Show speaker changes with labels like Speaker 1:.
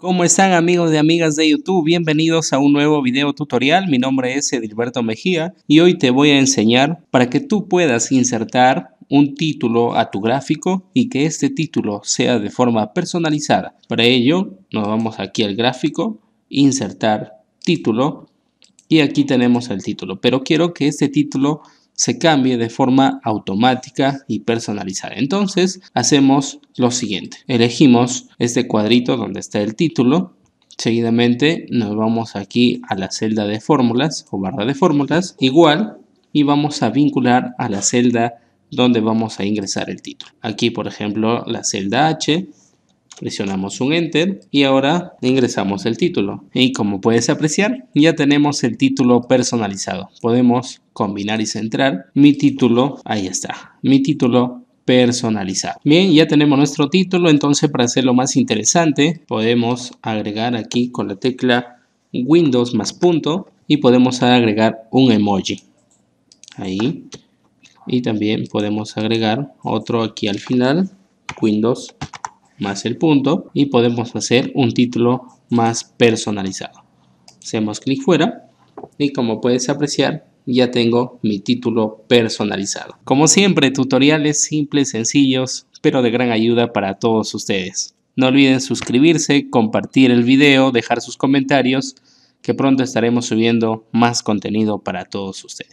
Speaker 1: ¿Cómo están amigos y amigas de YouTube? Bienvenidos a un nuevo video tutorial. Mi nombre es Edilberto Mejía y hoy te voy a enseñar para que tú puedas insertar un título a tu gráfico y que este título sea de forma personalizada. Para ello nos vamos aquí al gráfico, insertar título y aquí tenemos el título. Pero quiero que este título se cambie de forma automática y personalizada. Entonces hacemos lo siguiente. Elegimos este cuadrito donde está el título. Seguidamente nos vamos aquí a la celda de fórmulas o barra de fórmulas. Igual y vamos a vincular a la celda donde vamos a ingresar el título. Aquí, por ejemplo, la celda H, presionamos un Enter y ahora ingresamos el título. Y como puedes apreciar, ya tenemos el título personalizado. Podemos combinar y centrar, mi título, ahí está, mi título personalizado. Bien, ya tenemos nuestro título, entonces para hacerlo más interesante podemos agregar aquí con la tecla Windows más punto y podemos agregar un emoji. Ahí. Y también podemos agregar otro aquí al final, Windows más el punto y podemos hacer un título más personalizado. Hacemos clic fuera y como puedes apreciar ya tengo mi título personalizado. Como siempre, tutoriales simples, sencillos, pero de gran ayuda para todos ustedes. No olviden suscribirse, compartir el video, dejar sus comentarios, que pronto estaremos subiendo más contenido para todos ustedes.